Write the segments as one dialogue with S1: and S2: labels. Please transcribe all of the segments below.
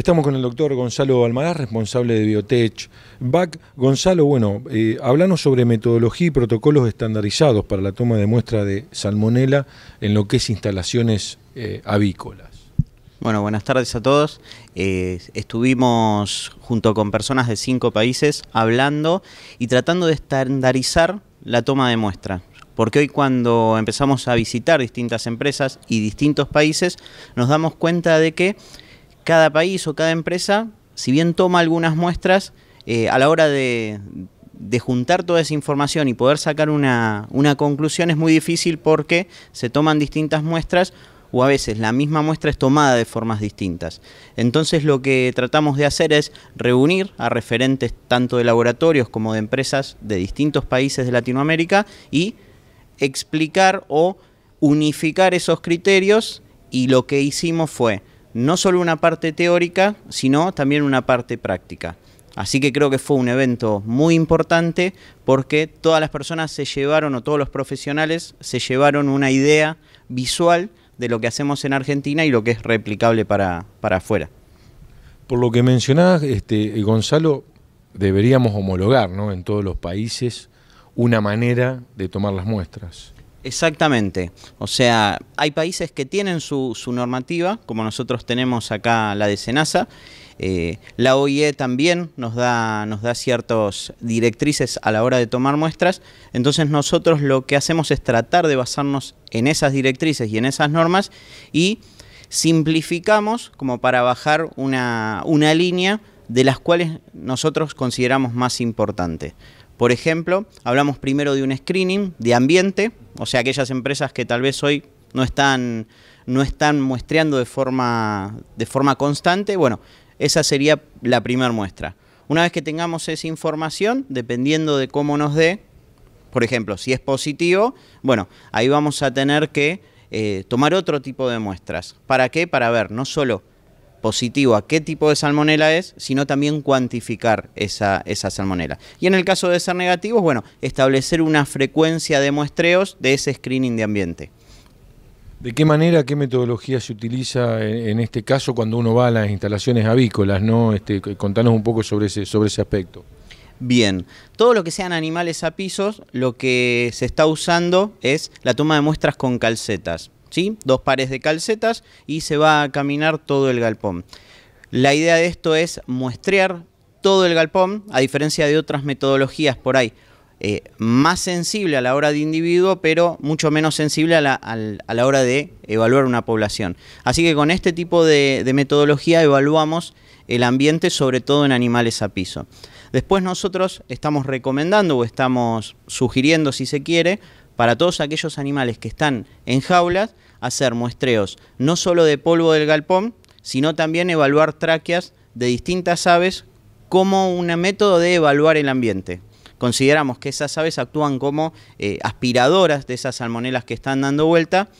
S1: Estamos con el doctor Gonzalo Almaraz, responsable de Biotech BAC. Gonzalo, bueno, eh, sobre metodología y protocolos estandarizados para
S2: la toma de muestra de salmonela en lo que es instalaciones eh, avícolas. Bueno, buenas tardes a todos. Eh, estuvimos junto con personas de cinco países hablando y tratando de estandarizar la toma de muestra porque hoy cuando empezamos a visitar distintas empresas y distintos países, nos damos cuenta de que cada país o cada empresa, si bien toma algunas muestras, eh, a la hora de, juntar toda esa información y poder sacar una, una conclusión es muy difícil porque se toman distintas muestras o a veces la misma muestra es tomada de formas distintas. Entonces lo que tratamos de hacer es reunir a referentes tanto de laboratorios como de empresas de distintos países de Latinoamérica y explicar o unificar esos criterios y lo que hicimos fue no solo una parte teórica, sino también una parte práctica. Así que creo que fue un evento muy importante porque todas las personas se llevaron, o todos los profesionales se llevaron una idea visual de lo que hacemos en Argentina y lo que es replicable para, afuera.
S1: Por lo que mencionabas, este, eh, Gonzalo, deberíamos homologar en todos los países una manera de tomar las muestras.
S2: Exactamente. O sea, hay países que tienen su, normativa, como nosotros tenemos acá la de SENASA. Eh, la OIE también nos da, nos da ciertas directrices a la hora de tomar muestras. Entonces nosotros lo que hacemos es tratar de basarnos en esas directrices y en esas normas y simplificamos como para bajar una línea de las cuales nosotros consideramos más importante. Por ejemplo, hablamos primero de un screening de ambiente, o sea, aquellas empresas que tal vez hoy no están, no están muestreando de forma, de forma constante, bueno, esa sería la primera muestra. Una vez que tengamos esa información, dependiendo de cómo nos dé, por ejemplo, si es positivo, bueno, ahí vamos a tener que eh, tomar otro tipo de muestras. ¿Para qué? Para ver no solo positivo a qué tipo de salmonela es, sino también cuantificar esa, esa salmonela. Y en el caso de ser negativos, bueno, establecer una frecuencia de muestreos de ese screening de ambiente.
S1: ¿De qué manera, qué metodología se utiliza en este caso cuando uno va a las instalaciones avícolas? ¿no? Este, contanos un poco sobre ese, sobre ese
S2: aspecto. Bien, todo lo que sean animales a pisos, lo que se está usando es la toma de muestras con calcetas dos pares de calcetas y se va a caminar todo el galpón. La idea de esto es muestrear todo el galpón, a diferencia de otras metodologías por ahí, eh, más sensible a la hora de individuo, pero mucho menos sensible a la, hora de evaluar una población. Así que con este tipo de, de metodología evaluamos el ambiente, sobre todo en animales a piso. Después nosotros estamos recomendando o estamos sugiriendo, si se quiere, para todos aquellos animales que están en jaulas, hacer muestreos no solo de polvo del galpón, sino también evaluar tráqueas de distintas aves como un método de evaluar el ambiente. Consideramos que esas aves actúan como eh, aspiradoras de esas salmonelas que están dando vuelta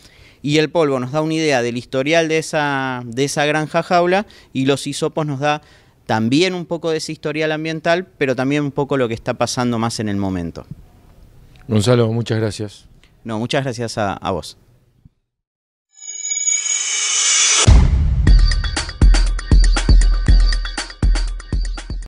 S2: y el polvo nos da una idea del historial de esa, de esa granja jaula y los hisopos nos da también un poco de ese historial ambiental, pero también un poco lo que está pasando más en el momento.
S1: Gonzalo, muchas gracias.
S2: No, muchas gracias a, a vos.